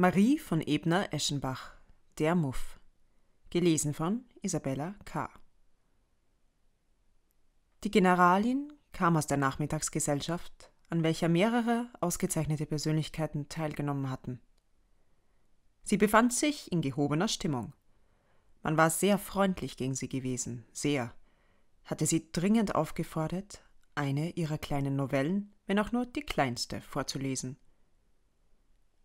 Marie von Ebner-Eschenbach, Der Muff. Gelesen von Isabella K. Die Generalin kam aus der Nachmittagsgesellschaft, an welcher mehrere ausgezeichnete Persönlichkeiten teilgenommen hatten. Sie befand sich in gehobener Stimmung. Man war sehr freundlich gegen sie gewesen, sehr. Hatte sie dringend aufgefordert, eine ihrer kleinen Novellen, wenn auch nur die kleinste, vorzulesen –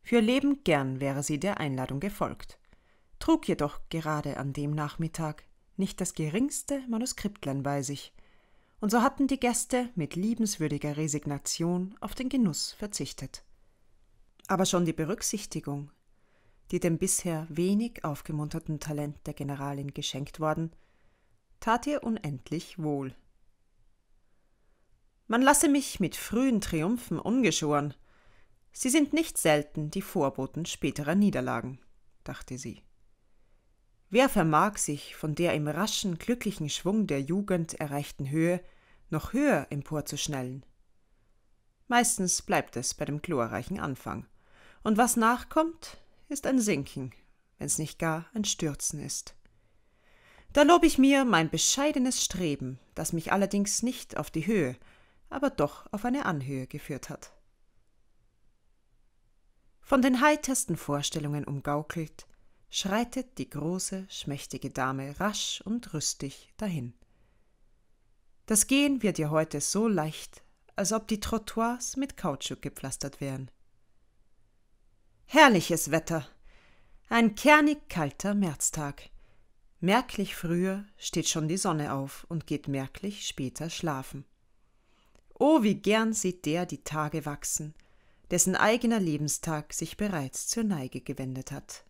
für Leben gern wäre sie der Einladung gefolgt, trug jedoch gerade an dem Nachmittag nicht das geringste Manuskriptlein bei sich, und so hatten die Gäste mit liebenswürdiger Resignation auf den Genuss verzichtet. Aber schon die Berücksichtigung, die dem bisher wenig aufgemunterten Talent der Generalin geschenkt worden, tat ihr unendlich wohl. Man lasse mich mit frühen Triumphen ungeschoren, Sie sind nicht selten die Vorboten späterer Niederlagen, dachte sie. Wer vermag sich von der im raschen, glücklichen Schwung der Jugend erreichten Höhe noch höher emporzuschnellen? Meistens bleibt es bei dem glorreichen Anfang. Und was nachkommt, ist ein Sinken, wenn's nicht gar ein Stürzen ist. Da lob ich mir mein bescheidenes Streben, das mich allerdings nicht auf die Höhe, aber doch auf eine Anhöhe geführt hat von den heitersten Vorstellungen umgaukelt, schreitet die große, schmächtige Dame rasch und rüstig dahin. Das Gehen wird ihr heute so leicht, als ob die Trottoirs mit Kautschuk gepflastert wären. Herrliches Wetter. Ein kernig kalter Märztag. Merklich früher steht schon die Sonne auf und geht merklich später schlafen. Oh, wie gern sieht der die Tage wachsen, dessen eigener Lebenstag sich bereits zur Neige gewendet hat.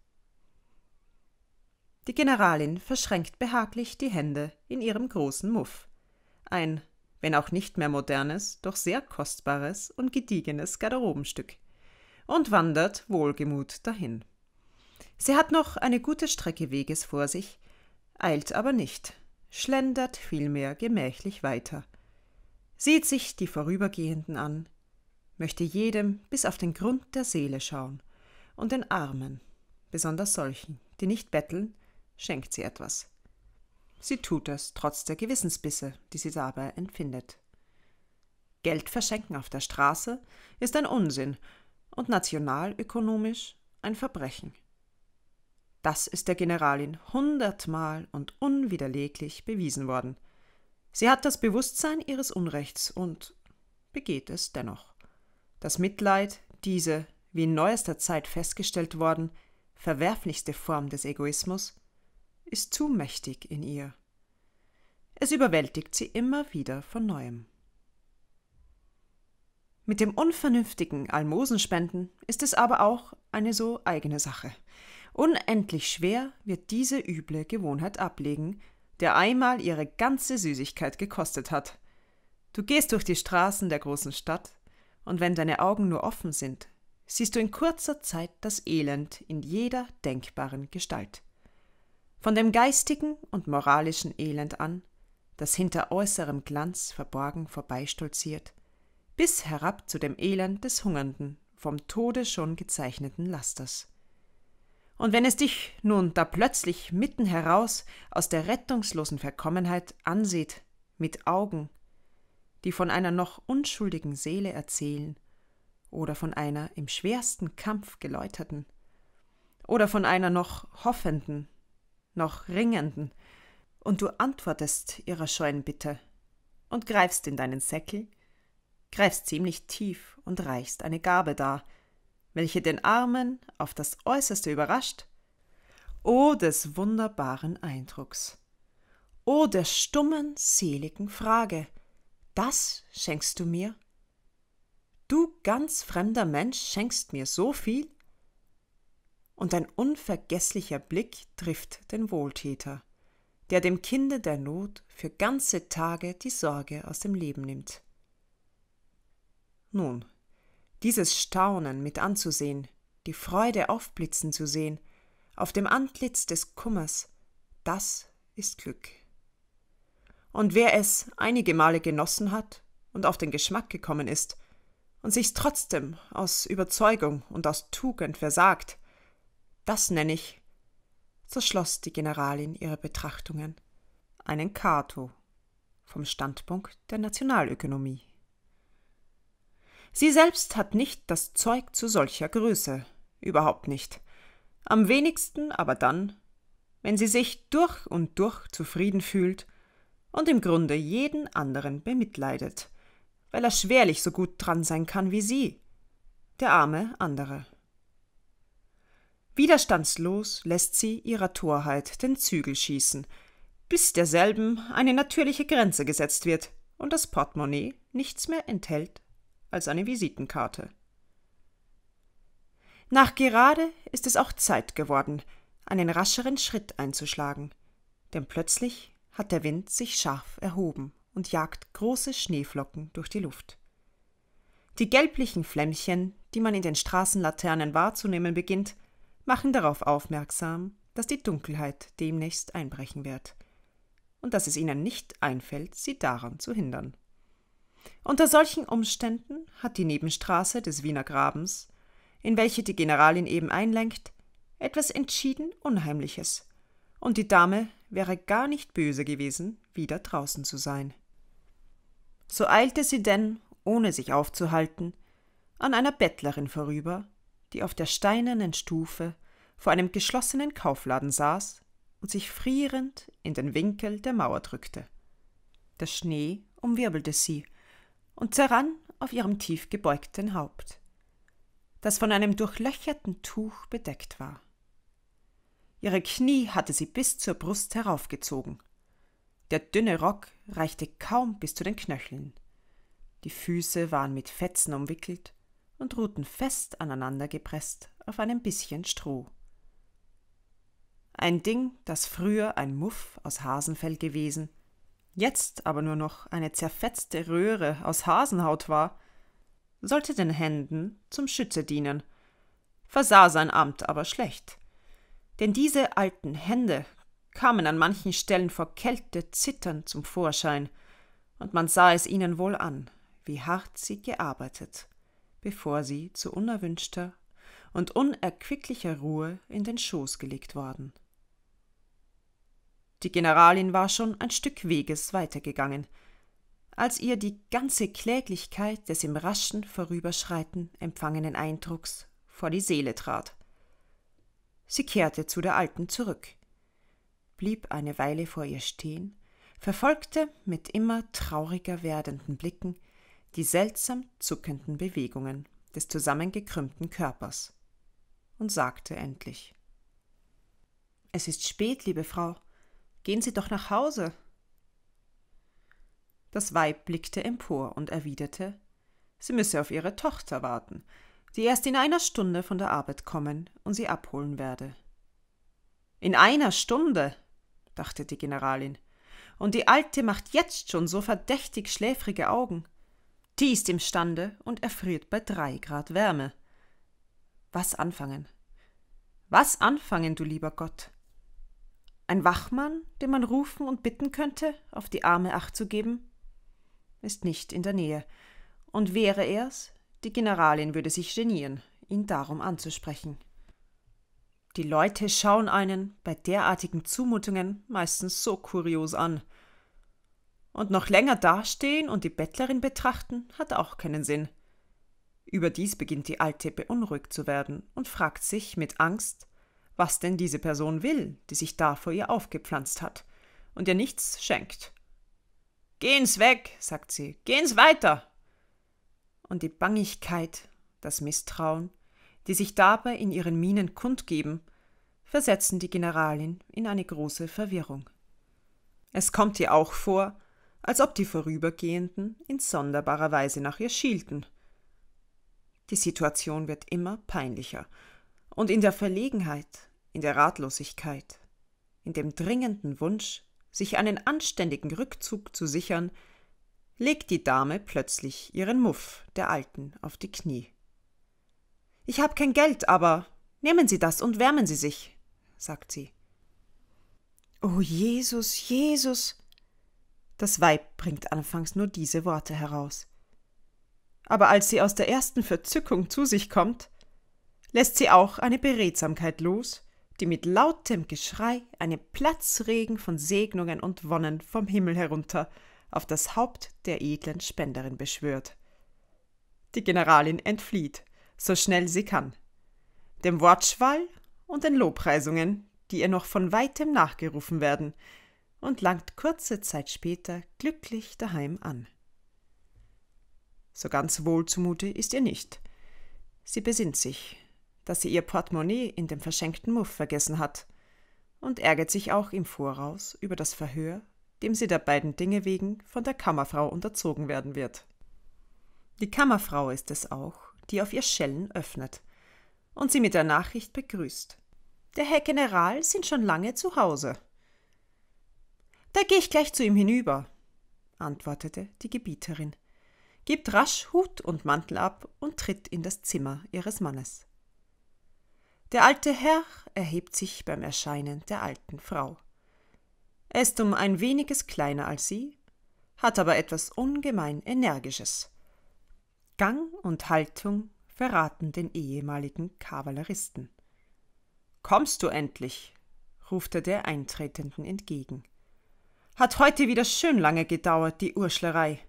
Die Generalin verschränkt behaglich die Hände in ihrem großen Muff. Ein, wenn auch nicht mehr modernes, doch sehr kostbares und gediegenes Garderobenstück. Und wandert wohlgemut dahin. Sie hat noch eine gute Strecke Weges vor sich, eilt aber nicht, schlendert vielmehr gemächlich weiter, sieht sich die Vorübergehenden an, möchte jedem bis auf den Grund der Seele schauen und den Armen, besonders solchen, die nicht betteln, schenkt sie etwas. Sie tut es trotz der Gewissensbisse, die sie dabei empfindet. Geld verschenken auf der Straße ist ein Unsinn und nationalökonomisch ein Verbrechen. Das ist der Generalin hundertmal und unwiderleglich bewiesen worden. Sie hat das Bewusstsein ihres Unrechts und begeht es dennoch. Das Mitleid, diese, wie in neuester Zeit festgestellt worden, verwerflichste Form des Egoismus, ist zu mächtig in ihr. Es überwältigt sie immer wieder von neuem. Mit dem unvernünftigen Almosenspenden ist es aber auch eine so eigene Sache. Unendlich schwer wird diese üble Gewohnheit ablegen, der einmal ihre ganze Süßigkeit gekostet hat. Du gehst durch die Straßen der großen Stadt, und wenn deine Augen nur offen sind, siehst du in kurzer Zeit das Elend in jeder denkbaren Gestalt. Von dem geistigen und moralischen Elend an, das hinter äußerem Glanz verborgen vorbeistolziert, bis herab zu dem Elend des Hungernden, vom Tode schon gezeichneten Lasters. Und wenn es dich nun da plötzlich mitten heraus aus der rettungslosen Verkommenheit ansieht, mit Augen, die von einer noch unschuldigen Seele erzählen, oder von einer im schwersten Kampf geläuterten, oder von einer noch hoffenden, noch ringenden, und du antwortest ihrer scheuen Bitte und greifst in deinen Säckel, greifst ziemlich tief und reichst eine Gabe dar, welche den Armen auf das äußerste überrascht. O des wunderbaren Eindrucks! O der stummen, seligen Frage! Das schenkst du mir? Du ganz fremder Mensch schenkst mir so viel? Und ein unvergesslicher Blick trifft den Wohltäter, der dem Kinde der Not für ganze Tage die Sorge aus dem Leben nimmt. Nun, dieses Staunen mit anzusehen, die Freude aufblitzen zu sehen, auf dem Antlitz des Kummers, das ist Glück. Und wer es einige Male genossen hat und auf den Geschmack gekommen ist und sich's trotzdem aus Überzeugung und aus Tugend versagt, das nenne ich, so schloss die Generalin ihre Betrachtungen, einen Kato vom Standpunkt der Nationalökonomie. Sie selbst hat nicht das Zeug zu solcher Größe, überhaupt nicht. Am wenigsten aber dann, wenn sie sich durch und durch zufrieden fühlt und im Grunde jeden anderen bemitleidet, weil er schwerlich so gut dran sein kann wie sie, der arme andere. Widerstandslos lässt sie ihrer Torheit den Zügel schießen, bis derselben eine natürliche Grenze gesetzt wird und das Portemonnaie nichts mehr enthält als eine Visitenkarte. Nach gerade ist es auch Zeit geworden, einen rascheren Schritt einzuschlagen, denn plötzlich hat der Wind sich scharf erhoben und jagt große Schneeflocken durch die Luft. Die gelblichen Flämmchen, die man in den Straßenlaternen wahrzunehmen beginnt, machen darauf aufmerksam, dass die Dunkelheit demnächst einbrechen wird und dass es ihnen nicht einfällt, sie daran zu hindern. Unter solchen Umständen hat die Nebenstraße des Wiener Grabens, in welche die Generalin eben einlenkt, etwas entschieden Unheimliches und die Dame wäre gar nicht böse gewesen, wieder draußen zu sein. So eilte sie denn, ohne sich aufzuhalten, an einer Bettlerin vorüber, die auf der steinernen Stufe vor einem geschlossenen Kaufladen saß und sich frierend in den Winkel der Mauer drückte. Der Schnee umwirbelte sie und zerrann auf ihrem tief gebeugten Haupt, das von einem durchlöcherten Tuch bedeckt war. Ihre Knie hatte sie bis zur Brust heraufgezogen. Der dünne Rock reichte kaum bis zu den Knöcheln. Die Füße waren mit Fetzen umwickelt und ruhten fest aneinandergepresst auf einem bisschen Stroh. Ein Ding, das früher ein Muff aus Hasenfell gewesen, jetzt aber nur noch eine zerfetzte Röhre aus Hasenhaut war, sollte den Händen zum Schütze dienen, versah sein Amt aber schlecht. Denn diese alten Hände kamen an manchen Stellen vor Kälte zitternd zum Vorschein, und man sah es ihnen wohl an, wie hart sie gearbeitet, bevor sie zu unerwünschter und unerquicklicher Ruhe in den Schoß gelegt worden. Die Generalin war schon ein Stück Weges weitergegangen, als ihr die ganze Kläglichkeit des im raschen Vorüberschreiten empfangenen Eindrucks vor die Seele trat. Sie kehrte zu der Alten zurück, blieb eine Weile vor ihr stehen, verfolgte mit immer trauriger werdenden Blicken die seltsam zuckenden Bewegungen des zusammengekrümmten Körpers und sagte endlich Es ist spät, liebe Frau, gehen Sie doch nach Hause. Das Weib blickte empor und erwiderte, sie müsse auf ihre Tochter warten, die erst in einer Stunde von der Arbeit kommen und sie abholen werde. In einer Stunde, dachte die Generalin, und die Alte macht jetzt schon so verdächtig schläfrige Augen. Die ist imstande und erfriert bei drei Grad Wärme. Was anfangen? Was anfangen, du lieber Gott? Ein Wachmann, den man rufen und bitten könnte, auf die Arme acht zu geben? Ist nicht in der Nähe. Und wäre er's, die Generalin würde sich genieren, ihn darum anzusprechen. Die Leute schauen einen bei derartigen Zumutungen meistens so kurios an. Und noch länger dastehen und die Bettlerin betrachten, hat auch keinen Sinn. Überdies beginnt die Alte beunruhigt zu werden und fragt sich mit Angst, was denn diese Person will, die sich da vor ihr aufgepflanzt hat und ihr nichts schenkt. Gehen's weg, sagt sie, gehen's weiter und die Bangigkeit, das Misstrauen, die sich dabei in ihren Mienen kundgeben, versetzen die Generalin in eine große Verwirrung. Es kommt ihr auch vor, als ob die Vorübergehenden in sonderbarer Weise nach ihr schielten. Die Situation wird immer peinlicher, und in der Verlegenheit, in der Ratlosigkeit, in dem dringenden Wunsch, sich einen anständigen Rückzug zu sichern, legt die Dame plötzlich ihren Muff der Alten auf die Knie. Ich habe kein Geld, aber nehmen Sie das und wärmen Sie sich, sagt sie. oh Jesus, Jesus! Das Weib bringt anfangs nur diese Worte heraus. Aber als sie aus der ersten Verzückung zu sich kommt, lässt sie auch eine Beredsamkeit los, die mit lautem Geschrei einen Platzregen von Segnungen und Wonnen vom Himmel herunter auf das Haupt der edlen Spenderin beschwört. Die Generalin entflieht, so schnell sie kann, dem Wortschwall und den Lobpreisungen, die ihr noch von weitem nachgerufen werden, und langt kurze Zeit später glücklich daheim an. So ganz wohl zumute ist ihr nicht. Sie besinnt sich, dass sie ihr Portemonnaie in dem verschenkten Muff vergessen hat und ärgert sich auch im Voraus über das Verhör dem sie der beiden Dinge wegen von der Kammerfrau unterzogen werden wird. Die Kammerfrau ist es auch, die auf ihr Schellen öffnet und sie mit der Nachricht begrüßt. Der Herr General sind schon lange zu Hause. Da gehe ich gleich zu ihm hinüber, antwortete die Gebieterin, gibt rasch Hut und Mantel ab und tritt in das Zimmer ihres Mannes. Der alte Herr erhebt sich beim Erscheinen der alten Frau. Er ist um ein weniges kleiner als sie, hat aber etwas ungemein Energisches. Gang und Haltung verraten den ehemaligen Kavalleristen. Kommst du endlich? ruft er der Eintretenden entgegen. Hat heute wieder schön lange gedauert, die Urschlerei.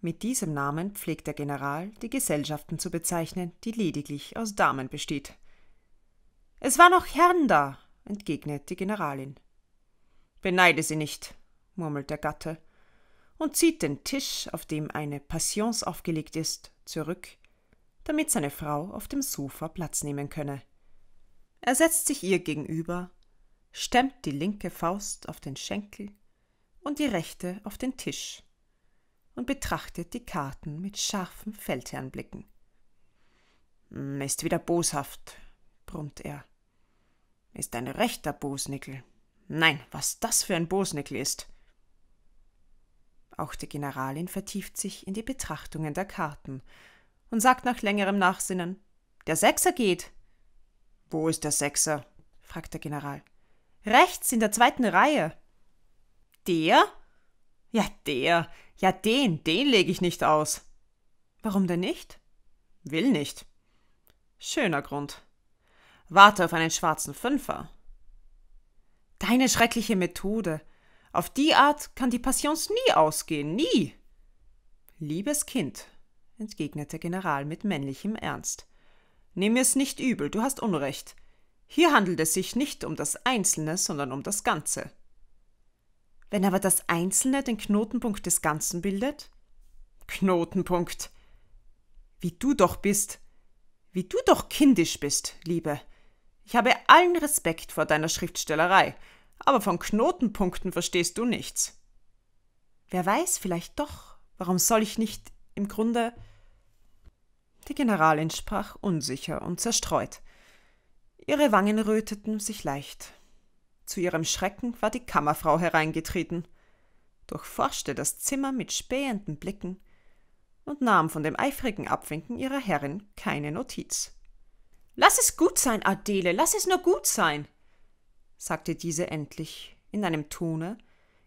Mit diesem Namen pflegt der General, die Gesellschaften zu bezeichnen, die lediglich aus Damen besteht. Es war noch Herrn da, entgegnet die Generalin. Beneide sie nicht, murmelt der Gatte und zieht den Tisch, auf dem eine Passions aufgelegt ist, zurück, damit seine Frau auf dem Sofa Platz nehmen könne. Er setzt sich ihr gegenüber, stemmt die linke Faust auf den Schenkel und die rechte auf den Tisch und betrachtet die Karten mit scharfen Feldherrnblicken. Hm, ist wieder boshaft, brummt er. Ist ein rechter Bosnickel. Nein, was das für ein Bosnickel ist. Auch die Generalin vertieft sich in die Betrachtungen der Karten und sagt nach längerem Nachsinnen: Der Sechser geht. Wo ist der Sechser? fragt der General. Rechts in der zweiten Reihe. Der? Ja, der. Ja, den, den lege ich nicht aus. Warum denn nicht? Will nicht. Schöner Grund. Warte auf einen schwarzen Fünfer. Deine schreckliche Methode. Auf die Art kann die Passions nie ausgehen, nie. Liebes Kind, entgegnete General mit männlichem Ernst, nimm es nicht übel, du hast Unrecht. Hier handelt es sich nicht um das Einzelne, sondern um das Ganze. Wenn aber das Einzelne den Knotenpunkt des Ganzen bildet? Knotenpunkt. Wie du doch bist, wie du doch kindisch bist, Liebe. Ich habe allen Respekt vor deiner Schriftstellerei, aber von Knotenpunkten verstehst du nichts. Wer weiß, vielleicht doch. Warum soll ich nicht im Grunde? Die Generalin sprach unsicher und zerstreut. Ihre Wangen röteten sich leicht. Zu ihrem Schrecken war die Kammerfrau hereingetreten, durchforschte das Zimmer mit spähenden Blicken und nahm von dem eifrigen Abwinken ihrer Herrin keine Notiz. Lass es gut sein, Adele, lass es nur gut sein, sagte diese endlich in einem Tone,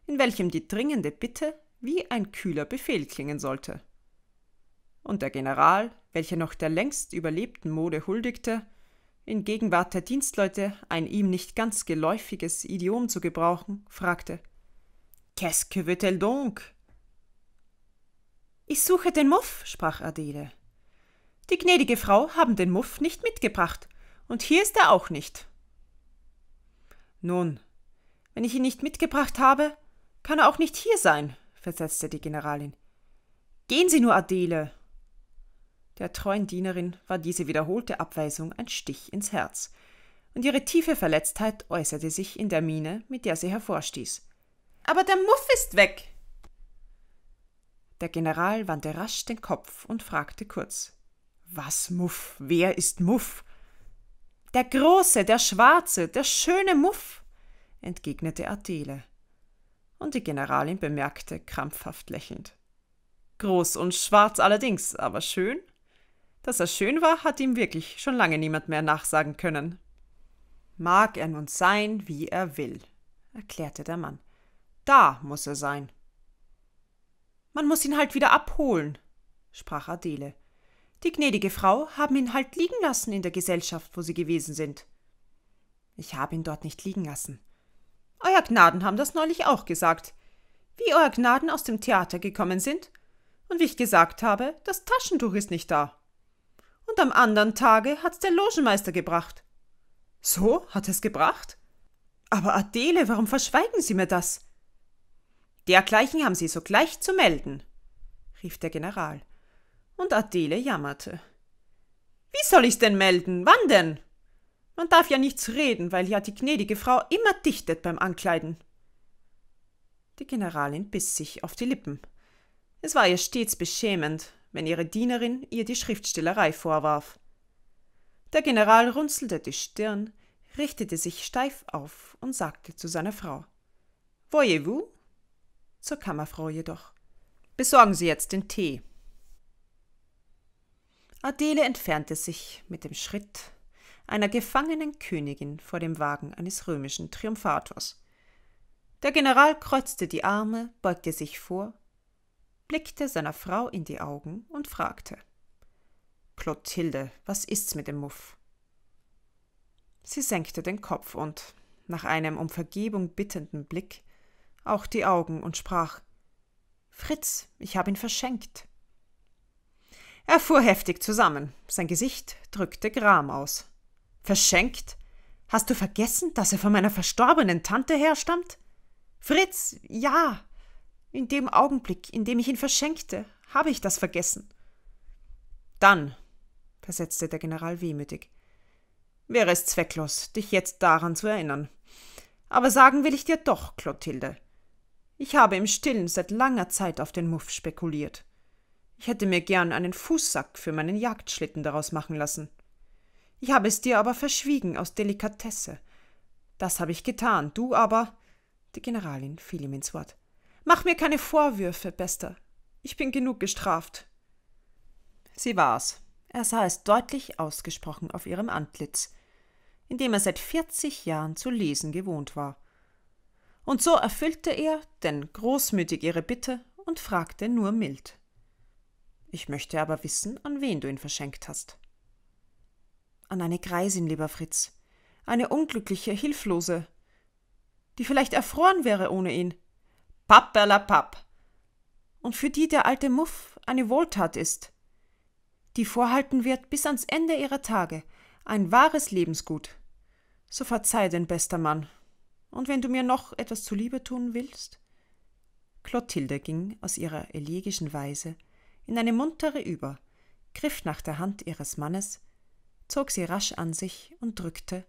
in welchem die dringende Bitte wie ein kühler Befehl klingen sollte. Und der General, welcher noch der längst überlebten Mode huldigte, in Gegenwart der Dienstleute ein ihm nicht ganz geläufiges Idiom zu gebrauchen, fragte Qu'est-ce que veut-elle donc? Ich suche den Muff, sprach Adele. Die gnädige Frau haben den Muff nicht mitgebracht, und hier ist er auch nicht. Nun, wenn ich ihn nicht mitgebracht habe, kann er auch nicht hier sein, versetzte die Generalin. Gehen Sie nur, Adele! Der treuen Dienerin war diese wiederholte Abweisung ein Stich ins Herz, und ihre tiefe Verletztheit äußerte sich in der Miene, mit der sie hervorstieß. Aber der Muff ist weg! Der General wandte rasch den Kopf und fragte kurz. Was Muff? Wer ist Muff? Der große, der schwarze, der schöne Muff, entgegnete Adele. Und die Generalin bemerkte krampfhaft lächelnd. Groß und schwarz allerdings, aber schön? Dass er schön war, hat ihm wirklich schon lange niemand mehr nachsagen können. Mag er nun sein, wie er will, erklärte der Mann. Da muß er sein. Man muß ihn halt wieder abholen, sprach Adele. Die gnädige Frau haben ihn halt liegen lassen in der Gesellschaft, wo Sie gewesen sind. Ich habe ihn dort nicht liegen lassen. Euer Gnaden haben das neulich auch gesagt. Wie Euer Gnaden aus dem Theater gekommen sind und wie ich gesagt habe, das Taschentuch ist nicht da. Und am anderen Tage hat's der Logenmeister gebracht. So hat es gebracht? Aber Adele, warum verschweigen Sie mir das? Dergleichen haben Sie sogleich zu melden, rief der General und Adele jammerte. Wie soll ich's denn melden? Wann denn? Man darf ja nichts reden, weil ja die gnädige Frau immer dichtet beim Ankleiden. Die Generalin biss sich auf die Lippen. Es war ihr stets beschämend, wenn ihre Dienerin ihr die Schriftstellerei vorwarf. Der General runzelte die Stirn, richtete sich steif auf und sagte zu seiner Frau: Voyez-vous? Zur Kammerfrau jedoch: Besorgen Sie jetzt den Tee. Adele entfernte sich mit dem Schritt einer gefangenen Königin vor dem Wagen eines römischen Triumphators. Der General kreuzte die Arme, beugte sich vor, blickte seiner Frau in die Augen und fragte Clotilde, was ist's mit dem Muff? Sie senkte den Kopf und, nach einem um Vergebung bittenden Blick, auch die Augen und sprach Fritz, ich hab ihn verschenkt. Er fuhr heftig zusammen. Sein Gesicht drückte Gram aus. Verschenkt? Hast du vergessen, dass er von meiner verstorbenen Tante herstammt? Fritz, ja. In dem Augenblick, in dem ich ihn verschenkte, habe ich das vergessen. Dann, versetzte der General wehmütig, wäre es zwecklos, dich jetzt daran zu erinnern. Aber sagen will ich dir doch, Clotilde. Ich habe im Stillen seit langer Zeit auf den Muff spekuliert. Ich hätte mir gern einen Fußsack für meinen Jagdschlitten daraus machen lassen. Ich habe es dir aber verschwiegen aus Delikatesse. Das habe ich getan, du aber. Die Generalin fiel ihm ins Wort. Mach mir keine Vorwürfe, Bester. Ich bin genug gestraft. Sie war's. Er sah es deutlich ausgesprochen auf ihrem Antlitz, in dem er seit vierzig Jahren zu lesen gewohnt war. Und so erfüllte er, denn großmütig ihre Bitte und fragte nur mild. Ich möchte aber wissen, an wen du ihn verschenkt hast. An eine Greisin, lieber Fritz. Eine unglückliche, hilflose. Die vielleicht erfroren wäre ohne ihn. Papperlapapp. Und für die der alte Muff eine Wohltat ist. Die vorhalten wird bis ans Ende ihrer Tage. Ein wahres Lebensgut. So verzeih den bester Mann. Und wenn du mir noch etwas zuliebe tun willst? Clotilde ging aus ihrer elegischen Weise in eine muntere über, griff nach der Hand ihres Mannes, zog sie rasch an sich und drückte,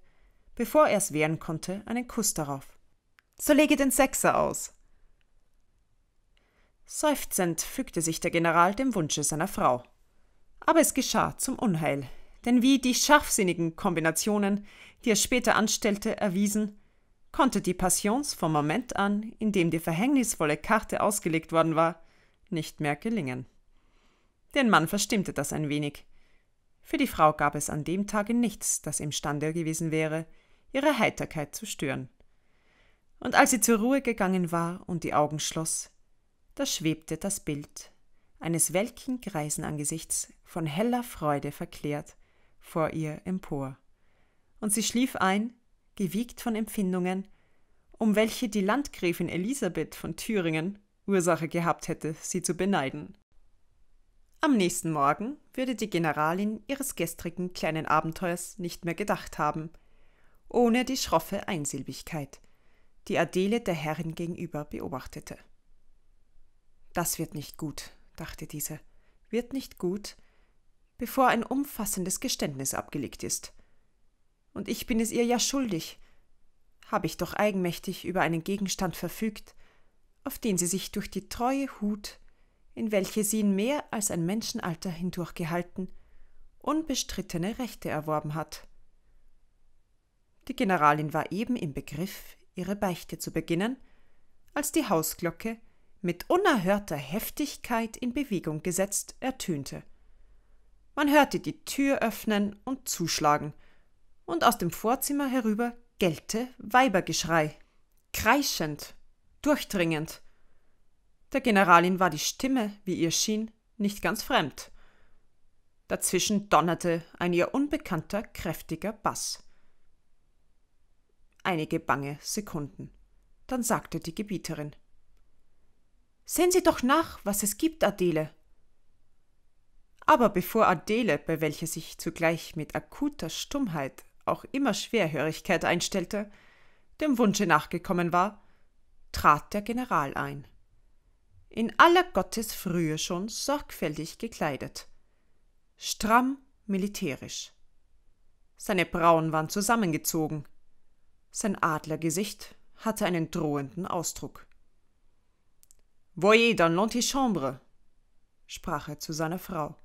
bevor er es wehren konnte, einen Kuss darauf. So lege den Sechser aus! Seufzend fügte sich der General dem Wunsche seiner Frau. Aber es geschah zum Unheil, denn wie die scharfsinnigen Kombinationen, die er später anstellte, erwiesen, konnte die Passions vom Moment an, in dem die verhängnisvolle Karte ausgelegt worden war, nicht mehr gelingen. Den Mann verstimmte das ein wenig. Für die Frau gab es an dem Tage nichts, das imstande gewesen wäre, ihre Heiterkeit zu stören. Und als sie zur Ruhe gegangen war und die Augen schloss, da schwebte das Bild eines welken Greisenangesichts von heller Freude verklärt vor ihr empor. Und sie schlief ein, gewiegt von Empfindungen, um welche die Landgräfin Elisabeth von Thüringen Ursache gehabt hätte, sie zu beneiden. Am nächsten Morgen würde die Generalin ihres gestrigen kleinen Abenteuers nicht mehr gedacht haben, ohne die schroffe Einsilbigkeit, die Adele der Herrin gegenüber beobachtete. Das wird nicht gut, dachte diese, wird nicht gut, bevor ein umfassendes Geständnis abgelegt ist. Und ich bin es ihr ja schuldig. Habe ich doch eigenmächtig über einen Gegenstand verfügt, auf den sie sich durch die treue Hut in welche sie in mehr als ein Menschenalter hindurchgehalten, unbestrittene Rechte erworben hat. Die Generalin war eben im Begriff, ihre Beichte zu beginnen, als die Hausglocke mit unerhörter Heftigkeit in Bewegung gesetzt ertönte. Man hörte die Tür öffnen und zuschlagen, und aus dem Vorzimmer herüber gellte Weibergeschrei, kreischend, durchdringend, der Generalin war die Stimme, wie ihr schien, nicht ganz fremd. Dazwischen donnerte ein ihr unbekannter, kräftiger Bass. Einige bange Sekunden. Dann sagte die Gebieterin Sehen Sie doch nach, was es gibt, Adele. Aber bevor Adele, bei welcher sich zugleich mit akuter Stummheit auch immer Schwerhörigkeit einstellte, dem Wunsche nachgekommen war, trat der General ein in aller Gottesfrühe schon sorgfältig gekleidet, stramm militärisch. Seine Brauen waren zusammengezogen, sein Adlergesicht hatte einen drohenden Ausdruck. Voyez dans l'antichambre, sprach er zu seiner Frau,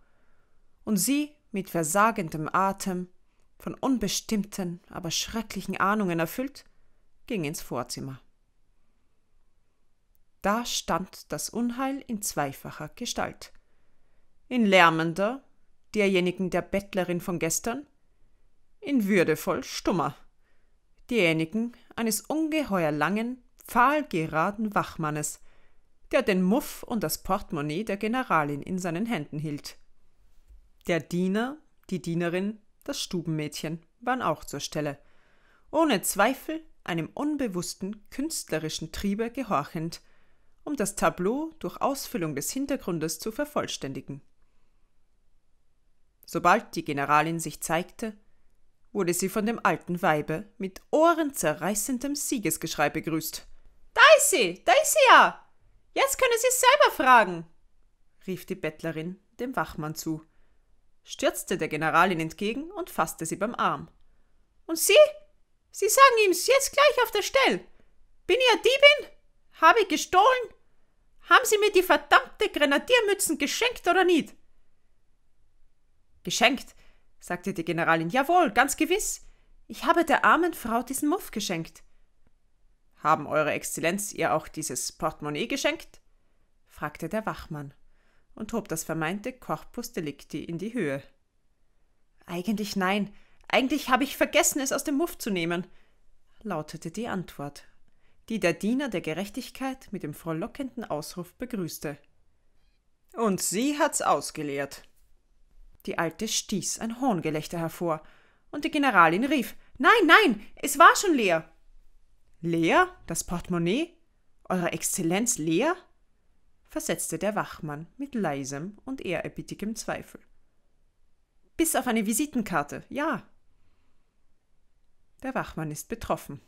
und sie mit versagendem Atem, von unbestimmten, aber schrecklichen Ahnungen erfüllt, ging ins Vorzimmer. Da stand das Unheil in zweifacher Gestalt. In lärmender, derjenigen der Bettlerin von gestern, in würdevoll stummer, derjenigen eines ungeheuer langen, pfahlgeraden Wachmannes, der den Muff und das Portemonnaie der Generalin in seinen Händen hielt. Der Diener, die Dienerin, das Stubenmädchen waren auch zur Stelle, ohne Zweifel einem unbewussten künstlerischen Triebe gehorchend, um das Tableau durch Ausfüllung des Hintergrundes zu vervollständigen. Sobald die Generalin sich zeigte, wurde sie von dem alten Weibe mit ohrenzerreißendem Siegesgeschrei begrüßt. Da ist sie, da ist sie ja! Jetzt können Sie selber fragen! rief die Bettlerin dem Wachmann zu, stürzte der Generalin entgegen und fasste sie beim Arm. Und Sie? Sie sagen ihm's jetzt gleich auf der Stelle! Bin ihr Diebin? Habe ich gestohlen? Haben Sie mir die verdammte Grenadiermützen geschenkt oder nicht? Geschenkt, sagte die Generalin. Jawohl, ganz gewiss. Ich habe der armen Frau diesen Muff geschenkt. Haben Eure Exzellenz ihr auch dieses Portemonnaie geschenkt? fragte der Wachmann und hob das vermeinte Corpus Delicti in die Höhe. Eigentlich nein, eigentlich habe ich vergessen, es aus dem Muff zu nehmen, lautete die Antwort die der Diener der Gerechtigkeit mit dem frohlockenden Ausruf begrüßte. Und sie hat's ausgeleert. Die Alte stieß ein Hohngelächter hervor, und die Generalin rief Nein, nein, es war schon leer. Leer? Das Portemonnaie? Eure Exzellenz leer? versetzte der Wachmann mit leisem und ehrerbietigem Zweifel. Bis auf eine Visitenkarte, ja. Der Wachmann ist betroffen,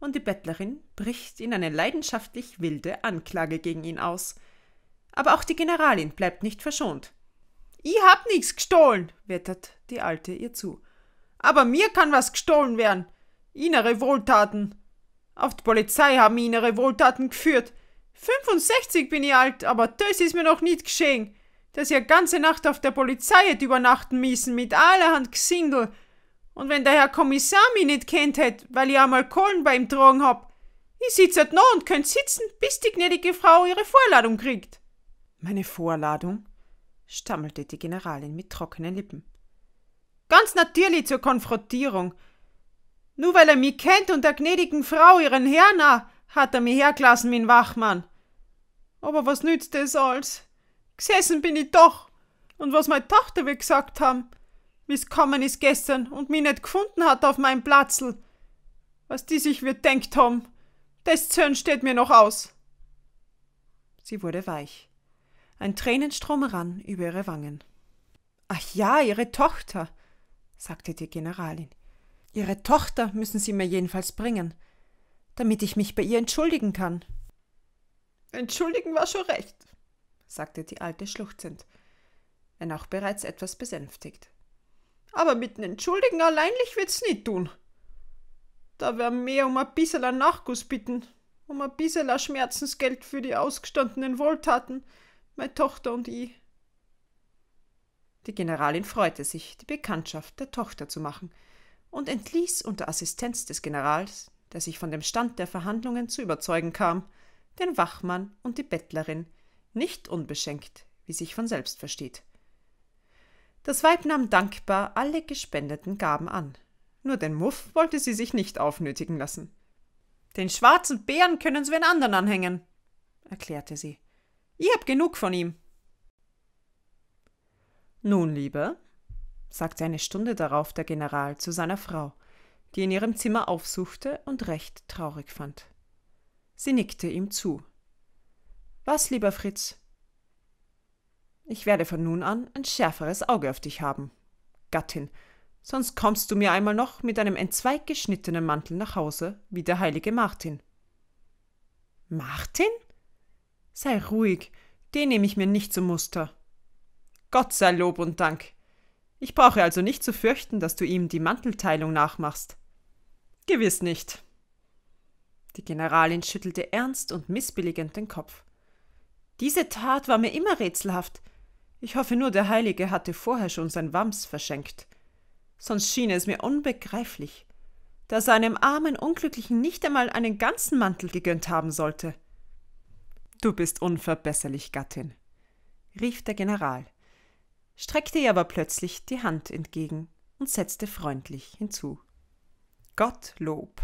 und die Bettlerin bricht in eine leidenschaftlich wilde Anklage gegen ihn aus. Aber auch die Generalin bleibt nicht verschont. Ich hab nichts gestohlen, wettert die Alte ihr zu. Aber mir kann was gestohlen werden. Innere Wohltaten. Auf die Polizei haben innere Wohltaten geführt. 65 bin ich alt, aber das ist mir noch nicht geschehen. Dass ihr ganze Nacht auf der Polizei hätt übernachten müssen mit allerhand Gesindel und wenn der Herr Kommissar mich nicht kennt hätt, weil ich einmal Kohlen bei ihm tragen hab, ich sitz halt noch und könnt sitzen, bis die gnädige Frau ihre Vorladung kriegt. Meine Vorladung? stammelte die Generalin mit trockenen Lippen. Ganz natürlich zur Konfrontierung. Nur weil er mich kennt und der gnädigen Frau ihren Herrn auch, hat er mich hergelassen, mein Wachmann. Aber was nützt es alles? Gesessen bin ich doch. Und was meine Tochter will gesagt haben, wie's kommen ist gestern und mich nicht gefunden hat auf meinem Platzl. Was die sich wird denkt Tom, des Zön steht mir noch aus. Sie wurde weich. Ein Tränenstrom rann über ihre Wangen. Ach ja, ihre Tochter, sagte die Generalin. Ihre Tochter müssen Sie mir jedenfalls bringen, damit ich mich bei ihr entschuldigen kann. Entschuldigen war schon recht, sagte die Alte schluchzend, wenn auch bereits etwas besänftigt aber mit'n Entschuldigen alleinlich wird's nicht tun. Da wär mehr um ein bisserl Nachguss bitten, um ein bisserl Schmerzensgeld für die ausgestandenen Wohltaten, meine Tochter und ich. Die Generalin freute sich, die Bekanntschaft der Tochter zu machen und entließ unter Assistenz des Generals, der sich von dem Stand der Verhandlungen zu überzeugen kam, den Wachmann und die Bettlerin, nicht unbeschenkt, wie sich von selbst versteht. Das Weib nahm dankbar alle gespendeten Gaben an. Nur den Muff wollte sie sich nicht aufnötigen lassen. Den schwarzen Bären können sie einen anderen anhängen, erklärte sie. Ihr habt genug von ihm. Nun, lieber, sagte eine Stunde darauf der General zu seiner Frau, die in ihrem Zimmer aufsuchte und recht traurig fand. Sie nickte ihm zu. Was, lieber Fritz? Ich werde von nun an ein schärferes Auge auf dich haben. Gattin, sonst kommst du mir einmal noch mit einem entzweiggeschnittenen Mantel nach Hause, wie der heilige Martin. Martin? Sei ruhig, den nehme ich mir nicht zum Muster. Gott sei Lob und Dank. Ich brauche also nicht zu fürchten, dass du ihm die Mantelteilung nachmachst. Gewiss nicht. Die Generalin schüttelte ernst und missbilligend den Kopf. Diese Tat war mir immer rätselhaft. Ich hoffe nur, der Heilige hatte vorher schon sein Wams verschenkt. Sonst schien es mir unbegreiflich, dass er einem armen Unglücklichen nicht einmal einen ganzen Mantel gegönnt haben sollte. Du bist unverbesserlich, Gattin, rief der General, streckte ihr aber plötzlich die Hand entgegen und setzte freundlich hinzu. Gottlob.